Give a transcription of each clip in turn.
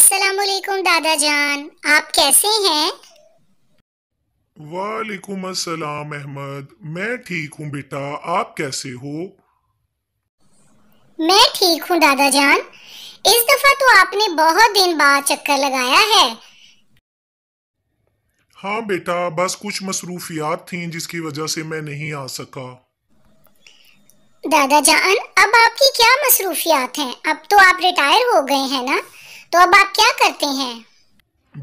असलकुम दादा जान आप कैसे हैं वालेकुम असलम अहमद मैं ठीक हूँ बेटा आप कैसे हो मैं ठीक हूँ दादा जान इस दफा तो आपने बहुत दिन बाद चक्कर लगाया है हाँ बेटा बस कुछ मसरूफियात थी जिसकी वजह से मैं नहीं आ सका दादा जान अब आपकी क्या मसरूफियात हैं अब तो आप रिटायर हो गए हैं ना तो अब आप क्या करते हैं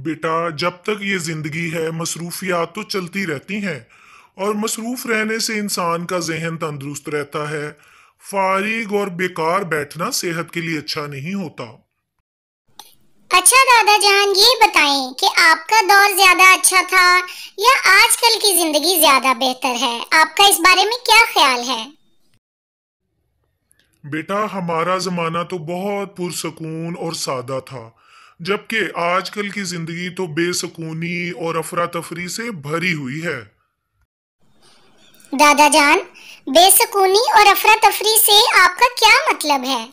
बेटा जब तक ये जिंदगी है मसरूफियात तो चलती रहती हैं और मसरूफ रहने से इंसान का जहन तंदुरुस्त रहता है फारिग और बेकार बैठना सेहत के लिए अच्छा नहीं होता अच्छा दादा जान ये बताएं कि आपका दौर ज्यादा अच्छा था या आजकल की जिंदगी ज्यादा बेहतर है आपका इस बारे में क्या ख्याल है बेटा हमारा जमाना तो बहुत पुरसकून और सादा था जबकि आजकल की जिंदगी तो बेसकूनी और अफरा तफरी से भरी हुई है दादा जान बेसकूनी और अफरा तफरी से आपका क्या मतलब है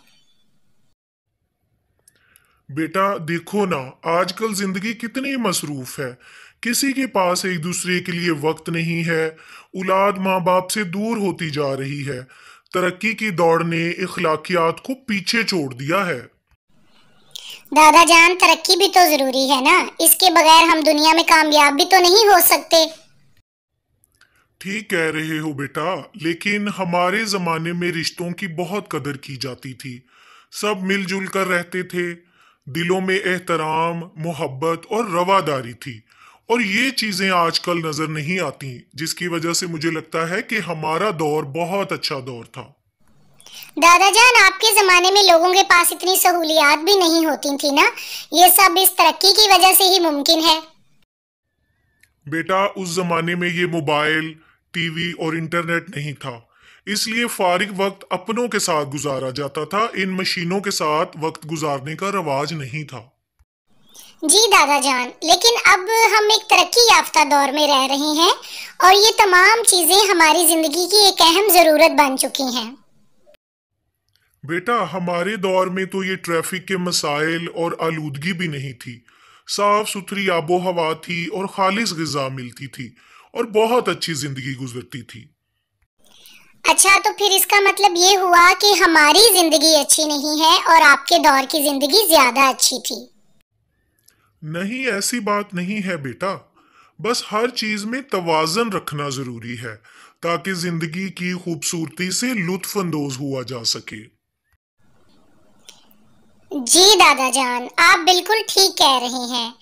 बेटा देखो ना आजकल जिंदगी कितनी मसरूफ है किसी के पास एक दूसरे के लिए वक्त नहीं है औलाद माँ बाप से दूर होती जा रही है तरक्की की दौड़ ने इखलाकियात को पीछे छोड़ दिया है दादा जान तरक्की भी तो जरूरी है ना इसके बगैर हम दुनिया में कामयाब भी तो नहीं हो सकते ठीक कह रहे हो बेटा लेकिन हमारे जमाने में रिश्तों की बहुत कदर की जाती थी सब मिलजुल कर रहते थे दिलों में एहतराम मोहब्बत और रवादारी थी और ये चीज़ें आजकल नज़र नहीं आती जिसकी वजह से मुझे लगता है कि हमारा दौर बहुत अच्छा दौर था दादाजान आपके ज़माने में लोगों के पास इतनी सहूलियात भी नहीं होती थी ना ये सब इस तरक्की की वजह से ही मुमकिन है बेटा उस ज़माने में ये मोबाइल टीवी और इंटरनेट नहीं था इसलिए फारिग वक्त अपनों के साथ गुजारा जाता था इन मशीनों के साथ वक्त गुजारने का रवाज नहीं था जी दादा जान लेकिन अब हम एक तरक्की याफ्ता दौर में रह रहे हैं और ये तमाम चीज़ें हमारी ज़िंदगी की एक अहम ज़रूरत बन चुकी हैं बेटा हमारे दौर में तो ये ट्रैफिक के मसाइल और आलूदगी भी नहीं थी साफ सुथरी आबो हवा थी और खालिश गजा मिलती थी और बहुत अच्छी ज़िंदगी गुजरती थी अच्छा तो फिर इसका मतलब ये हुआ कि हमारी ज़िंदगी अच्छी नहीं है और आपके दौर की ज़िंदगी ज़्यादा अच्छी थी नहीं ऐसी बात नहीं है बेटा बस हर चीज में तवाजन रखना जरूरी है ताकि जिंदगी की खूबसूरती से लुत्फ अंदोज हुआ जा सके जी दादा जान आप बिल्कुल ठीक कह रहे हैं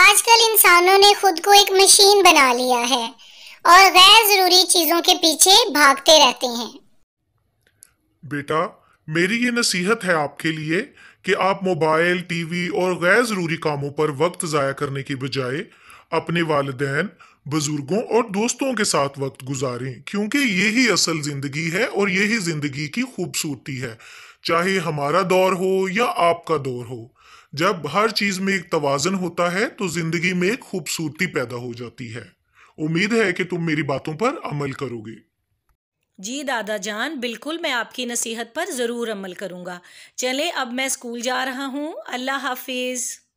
आजकल इंसानों ने खुद को एक मशीन बना लिया है और गैर जरूरी चीजों के पीछे भागते रहते हैं बेटा मेरी ये नसीहत है आपके लिए कि आप मोबाइल टीवी और गैर ज़रूरी कामों पर वक्त ज़ाया करने की बजाय अपने वालदेन बुज़ुर्गों और दोस्तों के साथ वक्त गुजारें क्योंकि यही असल ज़िंदगी है और यही ज़िंदगी की खूबसूरती है चाहे हमारा दौर हो या आपका दौर हो जब हर चीज़ में एक तोज़न होता है तो ज़िंदगी में एक खूबसूरती पैदा हो जाती है उम्मीद है कि तुम मेरी बातों पर अमल करोगे जी दादा जान बिल्कुल मैं आपकी नसीहत पर ज़रूर अमल करूँगा चले अब मैं स्कूल जा रहा हूँ अल्लाह हाफिज़